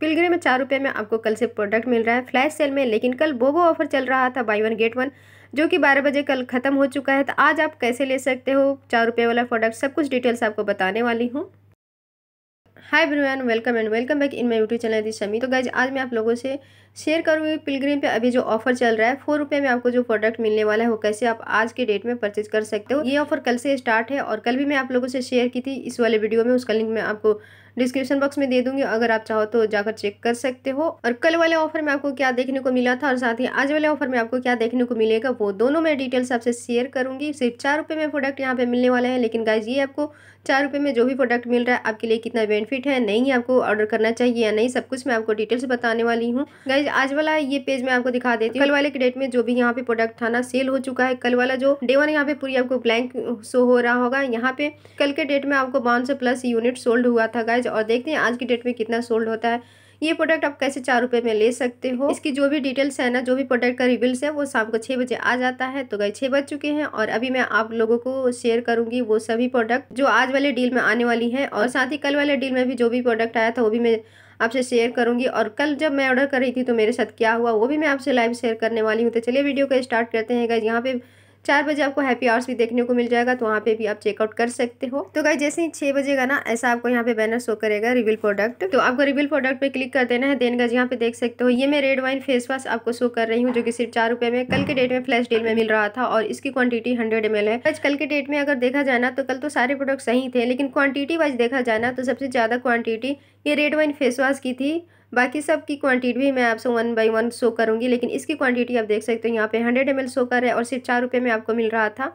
पिलग्रे में चार रुपये में आपको कल से प्रोडक्ट मिल रहा है फ्लैश सेल में लेकिन कल बोबो ऑफर चल रहा था बाई वन गेट वन जो कि बारह बजे कल ख़त्म हो चुका है तो आज आप कैसे ले सकते हो चार रुपये वाला प्रोडक्ट सब कुछ डिटेल्स आपको बताने वाली हूँ हाय ब्रवान welcome and welcome back in my YouTube channel दी शमी तो गाइज आज मैं आप लोगों से शेयर करूँगी पिलग्रीम पे अभी जो ऑफर चल रहा है फोर रुपये में आपको जो प्रोडक्ट मिलने वाला है वो कैसे आप आज के डेट में परचेज कर सकते हो ये ऑफर कल से स्टार्ट है और कल भी मैं आप लोगों से शेयर की थी इस वाले वीडियो में उसका लिंक मैं आपको डिस्क्रिप्शन बॉक्स में दे दूंगी अगर आप चाहो तो जाकर चेक कर सकते हो और कल वाले ऑफर में आपको क्या देखने को मिला था और साथ ही आज वाले ऑफर में आपको क्या देखने को मिलेगा वो दोनों मैं डिटेल्स आपसे शेयर करूंगी सिर्फ चार रुपये में प्रोडक्ट यहाँ पे मिलने वाला है लेकिन गाइज ये आपको चार रुपये में जो भी प्रोडक्ट मिल रहा है आपके लिए कितना बेनिफिट है नहीं आपको ऑर्डर करना चाहिए या नहीं सब कुछ मैं आपको डिटेल्स बताने वाली हूँ गाइज आज वाला ये पेज मैं आपको दिखा देती हूँ कल वाले के डेट में जो भी यहाँ पे प्रोडक्ट था ना सेल हो चुका है कल वाला जो डे वन यहाँ पे पूरी आपको ब्लैंक शो हो रहा होगा यहाँ पे कल के डेट में आपको बावन प्लस यूनिट सोल्ड हुआ था गाइज आज और देखते हैं आज की डेट में कितना सोल्ड होता है ये प्रोडक्ट आप कैसे चार रुपये में ले सकते हो इसकी जो भी डिटेल्स है ना जो भी प्रोडक्ट का रिव्यूल्स है वो शाम को छः बजे आ जाता है तो गए छः बज चुके हैं और अभी मैं आप लोगों को शेयर करूंगी वो सभी प्रोडक्ट जो आज वाले डील में आने वाली हैं और साथ ही कल वाले डील में भी जो भी प्रोडक्ट आया था वो भी मैं आपसे शेयर करूंगी और कल जब मैं ऑर्डर कर रही थी तो मेरे साथ क्या हुआ वो भी मैं आपसे लाइव शेयर करने वाली हूँ तो चलिए वीडियो को स्टार्ट करते हैं गए यहाँ पे चार बजे आपको हैप्पी आवर्स भी देखने को मिल जाएगा तो वहाँ पे भी आप चेकआउट कर सकते हो तो गाइज जैसे ही छः बजे का ना ऐसा आपको यहाँ पे बैनर शो करेगा रिविल प्रोडक्ट तो आपको रिविल प्रोडक्ट पे क्लिक कर देना है देन गाइज यहाँ पे देख सकते हो ये मैं रेड वाइन फेस वॉश आपको शो कर रही हूँ जो कि सिर्फ चार रुपये में कल के डेट में फ्लैश डील में मिल रहा था और इसकी क्वांटिटी हंड्रेड एम है आज कल के डेट में अगर देखा जाए ना तो कल तो सारे प्रोडक्ट सही थे लेकिन क्वांटिटी वाइज देखा जाए ना तो सबसे ज़्यादा क्वांटिटी ये रेड वाइन फेस वॉश की थी बाकी सब की क्वांटिटी भी मैं आपसे वन बाई वन शो करूँगी लेकिन इसकी क्वांटिटी आप देख सकते हो यहाँ पे हंड्रेड एम शो कर रहे है और सिर्फ चार रुपये में आपको मिल रहा था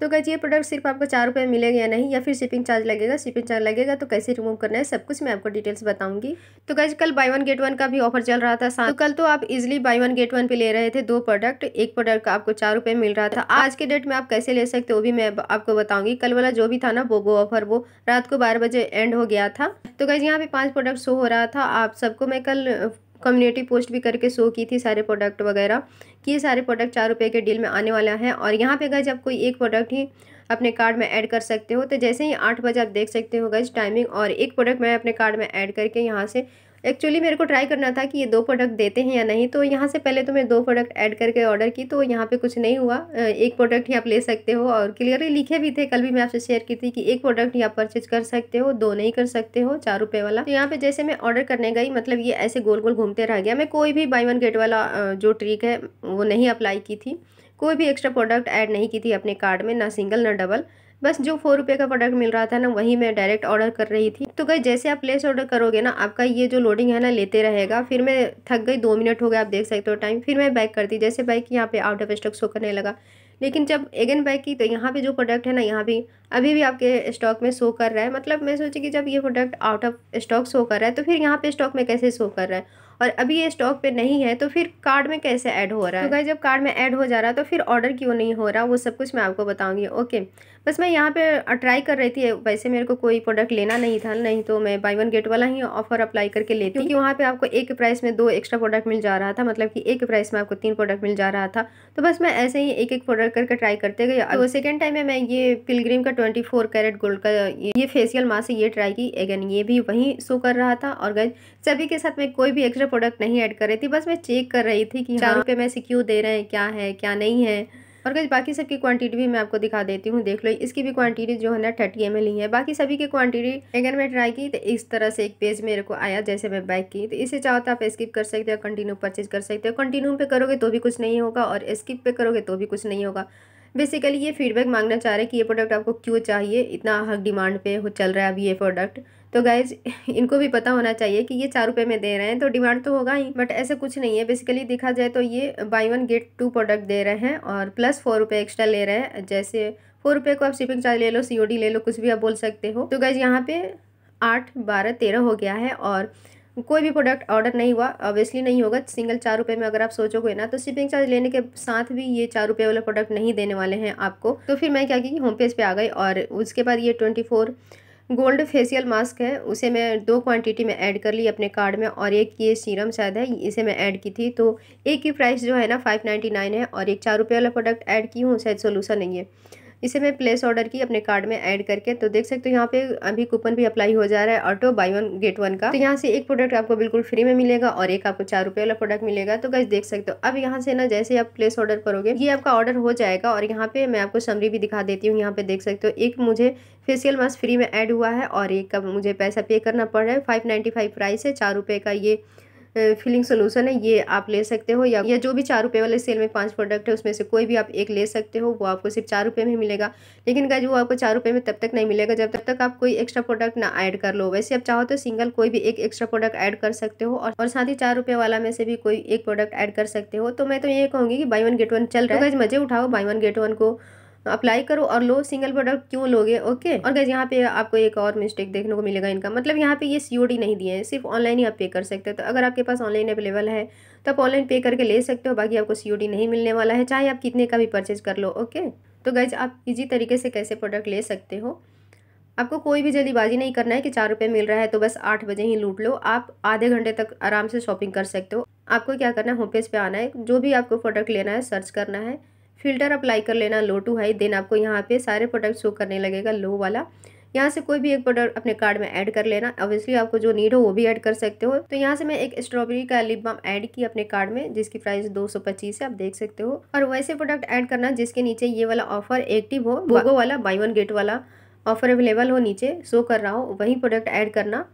तो कैसे ये प्रोडक्ट सिर्फ आपको चार रुपये मिलेगा या नहीं या फिर शिपिंग चार्ज लगेगा शिपिंग चार्ज लगेगा तो कैसे रिमूव करना है सब कुछ मैं आपको डिटेल्स बताऊंगी तो कैसे कल बाय वन गेट वन का भी ऑफर चल रहा था तो कल तो आप easily buy one get one पे ले रहे थे दो प्रोडक्ट एक प्रोडक्ट का आपको चार रुपये मिल रहा था आज के डेट में आप कैसे ले सकते वो भी मैं आपको बताऊंगी कल वाला जो भी था ना वो वो ऑफर वो रात को बारह बजे एंड हो गया था तो कैसे यहाँ पे पाँच प्रोडक्ट शो हो रहा था आप सबको मैं कल कम्युनिटी पोस्ट भी करके शो की थी सारे प्रोडक्ट वगैरह कि ये सारे प्रोडक्ट चार रुपये के डील में आने वाला है और यहाँ पे गज आप कोई एक प्रोडक्ट ही अपने कार्ड में ऐड कर सकते हो तो जैसे ही आठ बजे आप देख सकते हो गज टाइमिंग और एक प्रोडक्ट मैं अपने कार्ड में ऐड करके यहाँ से एक्चुअली मेरे को ट्राई करना था कि ये दो प्रोडक्ट देते हैं या नहीं तो यहाँ से पहले तो मैं दो प्रोडक्ट ऐड करके ऑर्डर की तो यहाँ पे कुछ नहीं हुआ एक प्रोडक्ट ही आप ले सकते हो और क्लियरली लिखे भी थे कल भी मैं आपसे शेयर की थी कि एक प्रोडक्ट ही आप परचेज कर सकते हो दो नहीं कर सकते हो चार रुपये वाला तो यहाँ पे जैसे मैं ऑर्डर करने गई मतलब ये ऐसे गोल गोल घूमते रह गया मैं कोई भी बाई वन गेट वाला जो ट्रिक है वो नहीं अप्लाई की थी कोई भी एक्स्ट्रा प्रोडक्ट ऐड नहीं की थी अपने कार्ड में ना सिंगल ना डबल बस जो फोर रुपये का प्रोडक्ट मिल रहा था ना वही मैं डायरेक्ट ऑर्डर कर रही थी तो गई जैसे आप प्लेस ऑर्डर करोगे ना आपका ये जो लोडिंग है ना लेते रहेगा फिर मैं थक गई दो मिनट हो गए आप देख सकते हो टाइम फिर मैं बैक करती जैसे बाइक यहाँ पे आउट ऑफ स्टॉक शो करने लगा लेकिन जब एगन बैक की तो यहाँ पे जो प्रोडक्ट है ना यहाँ भी अभी भी आपके स्टॉक में शो कर रहा है मतलब मैं सोची कि जब ये product out of stock show कर रहा है तो फिर यहाँ पे स्टॉक में कैसे शो कर रहा है और अभी ये स्टॉक पे नहीं है तो फिर कार्ड में कैसे ऐड हो रहा है तो गाइज जब कार्ड में ऐड हो जा रहा है तो फिर ऑर्डर क्यों नहीं हो रहा वो सब कुछ मैं आपको बताऊंगी ओके बस मैं यहाँ पे ट्राई कर रही थी वैसे मेरे को कोई प्रोडक्ट लेना नहीं था नहीं तो मैं बाई वन गेट वाला ही ऑफर अप्लाई करके लेती क्योंकि वहाँ पर आपको एक प्राइस में दो एक्स्ट्रा प्रोडक्ट मिल जा रहा था मतलब कि एक प्राइस में आपको तीन प्रोडक्ट मिल जा रहा था तो बस मैं ऐसे ही एक एक प्रोडक्ट करके ट्राई करते गई और सेकेंड टाइम में मैं ये पिलग्रीम का ट्वेंटी फोर कैरेट गोल्ड का ये फेसियल मास्क ये ट्राई की अगेन ये भी वहीं शो कर रहा था और गए सभी के साथ मैं कोई भी एक्स्ट्रा प्रोडक्ट नहीं ऐड कर रही थी बस मैं चेक कर रही थी कि हाँ। चार रुपये में से क्यों दे रहे हैं क्या है क्या नहीं है और गई बाकी सबकी क्वांटिटी भी मैं आपको दिखा देती हूँ देख लो इसकी भी क्वांटिटी जो है ना थर्टी एम ली है बाकी सभी की क्वांटिटी अगर मैं ट्राई की तो इस तरह से एक पेज मेरे को आया जैसे मैं बैक की तो इसे चाहो तो आप स्किप कर सकते हो कंटिन्यू परचेज कर सकते हो कंटिन्यू पे करोगे तो भी कुछ नहीं होगा और स्किप पे करोगे तो भी कुछ नहीं होगा बेसिकली ये फीडबैक मांगना चाह रहे हैं कि ये प्रोडक्ट आपको क्यों चाहिए इतना हक डिमांड पे हो चल रहा है अभी ये प्रोडक्ट तो गाइज इनको भी पता होना चाहिए कि ये चार रुपये में दे रहे हैं तो डिमांड तो होगा ही बट ऐसा कुछ नहीं है बेसिकली देखा जाए तो ये buy one get two product दे रहे हैं और प्लस फोर रुपये एक्स्ट्रा ले रहे हैं जैसे फोर रुपये को आप शिपिंग चार्ज ले लो सी ले लो कुछ भी आप बोल सकते हो तो गाइज यहाँ पे आठ बारह तेरह हो गया है और कोई भी प्रोडक्ट ऑर्डर नहीं हुआ ऑब्वियसली नहीं होगा सिंगल चार रुपये में अगर आप सोचोगे ना तो शिपिंग चार्ज लेने के साथ भी ये चार रुपये वाला प्रोडक्ट नहीं देने वाले हैं आपको तो फिर मैं क्या की होम पेज पर आ गई और उसके बाद ये twenty four gold facial mask है उसे मैं दो क्वांटिटी में ऐड कर ली अपने कार्ड में और एक ये सीरम शायद है इसे मैं ऐड की थी तो एक की प्राइस जो है ना फाइव नाइन्टी नाइन है और एक चार रुपये वाला प्रोडक्ट ऐड की हूँ शायद सोलूसन नहीं है इसे मैं प्लेस ऑर्डर की अपने कार्ड में ऐड करके तो देख सकते हो यहाँ पे अभी कूपन भी अप्लाई हो जा रहा है auto buy one get one का तो यहाँ से एक प्रोडक्ट आपको बिल्कुल फ्री में मिलेगा और एक आपको चार रुपये वाला प्रोडक्ट मिलेगा तो गैस देख सकते हो अब यहाँ से ना जैसे आप प्लेस ऑर्डर करोगे ये आपका ऑर्डर हो जाएगा और यहाँ पे मैं आपको समरी भी दिखा देती हूँ यहाँ पे देख सकते हो एक मुझे फेशियल मास्क फ्री में ऐड हुआ है और एक का मुझे पैसा पे करना पड़ रहा है फाइव नाइन्टी फाइव प्राइस है चार रुपये का ये फिलिंग सोलूशन है ये आप ले सकते हो या, या जो भी चार रुपये वाले सेल में पाँच प्रोडक्ट है उसमें से कोई भी आप एक ले सकते हो वो आपको सिर्फ चार रुपये में मिलेगा लेकिन गाइज वो आपको चार रुपये में तब तक नहीं मिलेगा जब तक तक आप कोई एक्स्ट्रा प्रोडक्ट ना ऐड कर लो वैसे आप चाहो तो सिंगल कोई भी एक एक्स्ट्रा प्रोडक्ट ऐड कर सकते हो और साथ ही चार रुपये वाला में से भी कोई एक प्रोडक्ट ऐड कर सकते हो तो मैं तो ये कहूँगी कि बाई वन गेट वन चल रहा है तो मज़े उठाओ बाई वन गेट वन को अप्लाई करो और लो सिंगल प्रोडक्ट क्यों लोगे ओके और गैस यहाँ पे आपको एक और मिस्टेक देखने को मिलेगा इनका मतलब यहाँ पे ये सी नहीं दिए हैं सिर्फ ऑनलाइन ही आप पे कर सकते हो तो अगर आपके पास ऑनलाइन अवेलेबल है तो आप ऑनलाइन पे करके ले सकते हो बाकी आपको सी नहीं मिलने वाला है चाहे आप कितने का भी परचेज कर लो ओके तो गैज आप इजी तरीके से कैसे प्रोडक्ट ले सकते हो आपको कोई भी जल्दीबाजी नहीं करना है कि चार रुपये मिल रहा है तो बस आठ बजे ही लूट लो आप आधे घंटे तक आराम से शॉपिंग कर सकते हो आपको क्या करना है होम पेज पे आना है जो भी आपको प्रोडक्ट लेना है सर्च करना है फिल्टर अप्लाई कर लेना लो टू हाई देन आपको यहाँ पे सारे प्रोडक्ट शो करने लगेगा लो वाला यहाँ से कोई भी एक प्रोडक्ट अपने कार्ड में ऐड कर लेना ऑब्वियसली आपको जो नीड हो वो भी ऐड कर सकते हो तो यहाँ से मैं एक स्ट्रॉबेरी का लिप बाम ऐड की अपने कार्ड में जिसकी प्राइस 225 है आप देख सकते हो और वैसे प्रोडक्ट ऐड करना जिसके नीचे ये वाला ऑफर एक्टिव हो बोगो वाला बाई वन गेट वाला ऑफर अवेलेबल हो नीचे शो कर रहा हो वही प्रोडक्ट ऐड करना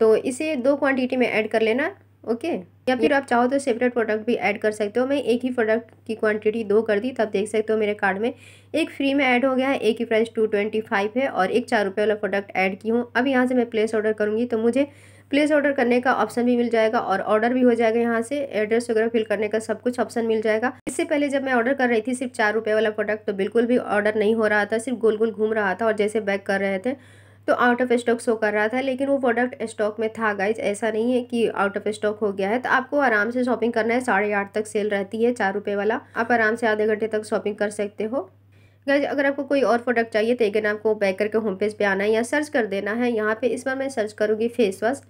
तो इसे दो क्वांटिटी में ऐड कर लेना ओके या फिर आप चाहो तो सेपरेट प्रोडक्ट भी ऐड कर सकते हो मैं एक ही प्रोडक्ट की क्वांटिटी दो कर दी तब देख सकते हो मेरे कार्ड में एक फ्री में ऐड हो गया है एक ही प्राइस टू ट्वेंटी फाइव है और एक चार रुपये वाला प्रोडक्ट ऐड की हूँ अब यहाँ से मैं प्लेस ऑर्डर करूँगी तो मुझे प्लेस ऑर्डर करने का ऑप्शन भी मिल जाएगा और ऑर्डर भी हो जाएगा यहाँ से एड्रेस वगैरह फिल करने का सब कुछ ऑप्शन मिल जाएगा इससे पहले जब मैं ऑर्डर कर रही थी सिर्फ चार रुपये वाला प्रोडक्ट तो बिल्कुल भी ऑर्डर नहीं हो रहा था सिर्फ गोल गोल घूम रहा था और जैसे बैक कर रहे थे तो आउट ऑफ स्टॉक शो कर रहा था लेकिन वो प्रोडक्ट स्टॉक में था गाइज ऐसा नहीं है कि आउट ऑफ स्टॉक हो गया है तो आपको आराम से शॉपिंग करना है साढ़े आठ तक सेल रहती है चार रुपये वाला आप आराम से आधे घंटे तक शॉपिंग कर सकते हो गाइज अगर आपको कोई और प्रोडक्ट चाहिए तो एक दिन आपको बैक करके होम पेज पर आना है या सर्च कर देना है यहाँ पर इस बार मैं सर्च करूँगी फेस वॉश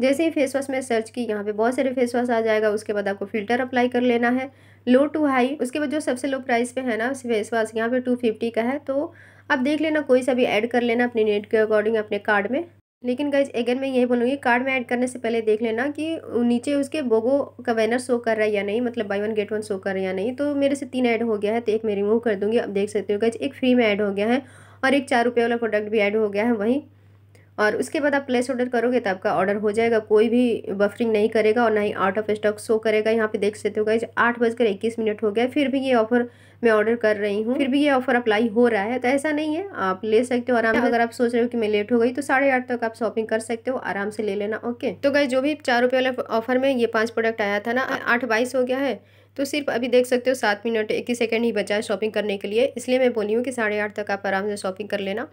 जैसे ही फेस वॉश में सर्च की यहाँ पे बहुत सारे फेस वॉश आ जाएगा उसके बाद आपको फिल्टर अप्लाई कर लेना है लो टू हाई उसके बाद जो सबसे लो प्राइस पे है ना फेस वॉश यहाँ पे टू फिफ्टी का है तो आप देख लेना कोई सा भी ऐड कर लेना अपने नेट के अकॉर्डिंग अपने कार्ड में लेकिन गाइज अगेन मैं यही बोलूँगी कार्ड में ऐड करने से पहले देख लेना कि नीचे उसके बोगो का बैनर शो कर रहा है या नहीं मतलब buy one get one show कर रहा है या नहीं तो मेरे से तीन ऐड हो गया है तो एक मैं रिमूव कर दूँगी आप देख सकते हो गाइज एक फ्री में ऐड हो गया है और एक चार रुपये वाला प्रोडक्ट भी ऐड हो गया है वहीं और उसके बाद आप प्लेस ऑर्डर करोगे तो आपका ऑर्डर हो जाएगा कोई भी बफरिंग नहीं करेगा और ना ही आउट ऑफ स्टॉक शो करेगा यहाँ पे देख सकते हो गाइज आठ बजकर इक्कीस मिनट हो गया फिर भी ये ऑफर मैं ऑर्डर कर रही हूँ फिर भी ये ऑफर अप्लाई हो रहा है तो ऐसा नहीं है आप ले सकते हो आराम से अगर आप सोच रहे हो कि मैं लेट हो गई तो साढ़े आठ तक आप शॉपिंग कर सकते हो आराम से ले लेना ओके तो गाइज जो भी चार रुपये वाले ऑफर में ये पाँच प्रोडक्ट आया था ना आठ बाईस हो गया है तो सिर्फ अभी देख सकते हो सात मिनट इक्कीस सेकेंड ही बचा है शॉपिंग करने के लिए इसलिए मैं बोली हूँ कि साढ़े आठ तक आप आराम से शॉपिंग कर लेना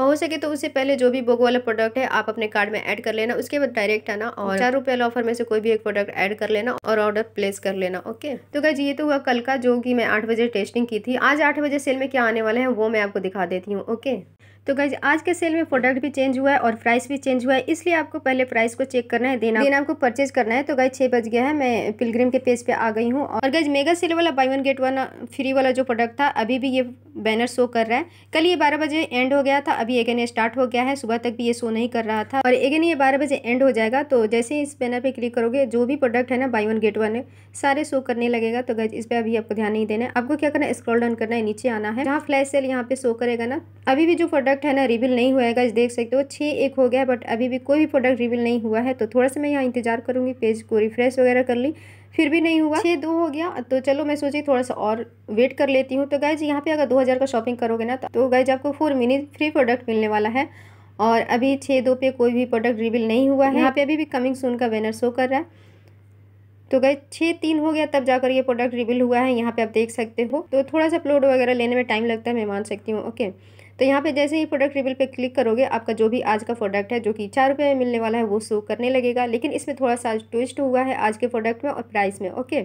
और हाँ, हो सके तो उससे पहले जो भी बोगो वाला प्रोडक्ट है आप अपने कार्ड में ऐड कर लेना उसके बाद डायरेक्ट आना और चार रुपये वाला ऑफर में से कोई भी एक प्रोडक्ट ऐड कर लेना और ऑर्डर प्लेस कर लेना ओके तो क्या ये तो हुआ कल का जो कि मैं आठ बजे टेस्टिंग की थी आज आठ बजे सेल में क्या आने वाला है वो मैं आपको दिखा देती हूँ ओके तो गाइज आज के सेल में प्रोडक्ट भी चेंज हुआ है और प्राइस भी चेंज हुआ है इसलिए आपको पहले प्राइस को चेक करना है देना दिन आपको परचेज करना है तो गाइज छः बज गया है मैं पिलग्रिम के पेज पे आ गई हूँ और गाइज मेगा सेल वाला buy one get one free वाला जो प्रोडक्ट था अभी भी ये बैनर शो कर रहा है कल ये बारह बजे एंड हो गया था अभी एगेन ये स्टार्ट हो गया है सुबह तक भी ये शो नहीं कर रहा था और एगेन ये बारह बजे एंड हो जाएगा तो जैसे ही इस बैनर पर क्लिक करोगे जो भी प्रोडक्ट है ना बाई वन गेट वन सारे शो करने लगेगा तो गाइज इस पर अभी आपको ध्यान नहीं देना है आपको क्या करना है स्क्रॉल डाउन करना है नीचे आना है जहाँ फ्लैश सेल यहाँ पे शो करेगा ना अभी भी जो प्रोडक्ट है ना रिविल नहीं हुआ है गाइज देख सकते हो छः एक हो गया बट अभी भी कोई भी प्रोडक्ट रिविल नहीं हुआ है तो थोड़ा सा मैं यहाँ इंतजार करूँगी पेज को रिफ्रेश वगैरह कर ली फिर भी नहीं हुआ छः दो हो गया तो चलो मैं सोची थोड़ा सा और वेट कर लेती हूँ तो गाइज यहाँ पे अगर दो हज़ार का शॉपिंग करोगे ना तो गाइज आपको फोर मिनट फ्री प्रोडक्ट मिलने वाला है और अभी छः दो पे कोई भी प्रोडक्ट रिविल नहीं हुआ है यहाँ पे अभी भी कमिंग सून का बैनर शो कर रहा है तो गए छः तीन हो गया तब जाकर ये प्रोडक्ट रिविल हुआ है यहाँ पे आप देख सकते हो तो थोड़ा सा अपलोड वगैरह लेने में टाइम लगता है मैं मान सकती हूँ ओके तो यहाँ पे जैसे ही प्रोडक्ट रिविल पे क्लिक करोगे आपका जो भी आज का प्रोडक्ट है जो कि चार रुपये में मिलने वाला है वो शो करने लगेगा लेकिन इसमें थोड़ा सा ट्विस्ट हुआ है आज के प्रोडक्ट में और प्राइस में ओके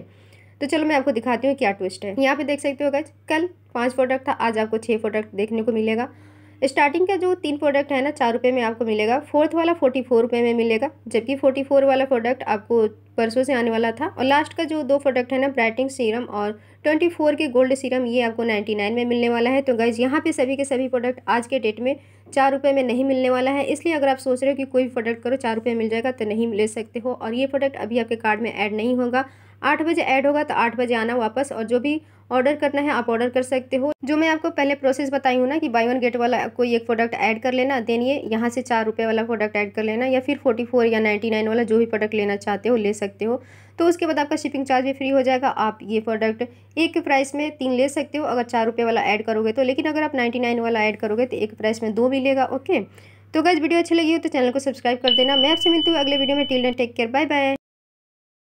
तो चलो मैं आपको दिखाती हूँ क्या ट्विस्ट है यहाँ पे देख सकते हो गज कल पाँच प्रोडक्ट था आज आपको छः प्रोडक्ट देखने को मिलेगा स्टार्टिंग का जो तीन प्रोडक्ट है ना चार रुपये में आपको मिलेगा फोर्थ वाला फोर्टी फोर रुपये में मिलेगा जबकि फोर्टी फोर वाला प्रोडक्ट आपको परसों से आने वाला था और लास्ट का जो दो प्रोडक्ट है ना ब्राइटिंग सीरम और ट्वेंटी फोर के गोल्ड सीरम ये आपको नाइन्टी नाइन में मिलने वाला है तो गाइज़ यहाँ पे सभी के सभी प्रोडक्ट आज के डेट में चार रुपये में नहीं मिलने वाला है इसलिए अगर आप सोच रहे हो कि कोई प्रोडक्ट करो चार रुपये मिल जाएगा तो नहीं ले सकते हो और ये प्रोडक्ट अभी आपके कार्ड में ऐड नहीं होगा आठ बजे ऐड होगा तो आठ बजे आना वापस और जो भी ऑर्डर करना है आप ऑर्डर कर सकते हो जो मैं आपको पहले प्रोसेस बताई हूँ ना कि बाई वन गेट वाला कोई एक प्रोडक्ट ऐड कर लेना देन ये यहाँ से चार रुपये वाला प्रोडक्ट ऐड कर लेना या फिर फोर्टी फोर या नाइन्टी नाइन वाला जो भी प्रोडक्ट लेना चाहते हो ले सकते हो तो उसके बाद आपका शिपिंग चार्ज भी फ्री हो जाएगा आप ये प्रोडक्ट एक प्राइस में तीन ले सकते हो अगर चार रुपये वाला ऐड करोगे तो लेकिन अगर आप नाइन्टी नाइन वाला ऐड करोगे तो एक प्राइस में दो मिलेगा ओके तो अगर वीडियो अच्छी लगी हो तो चैनल को सब्सक्राइब कर देना मैं आपसे मिलती हूँ अगले वीडियो में till take care bye bye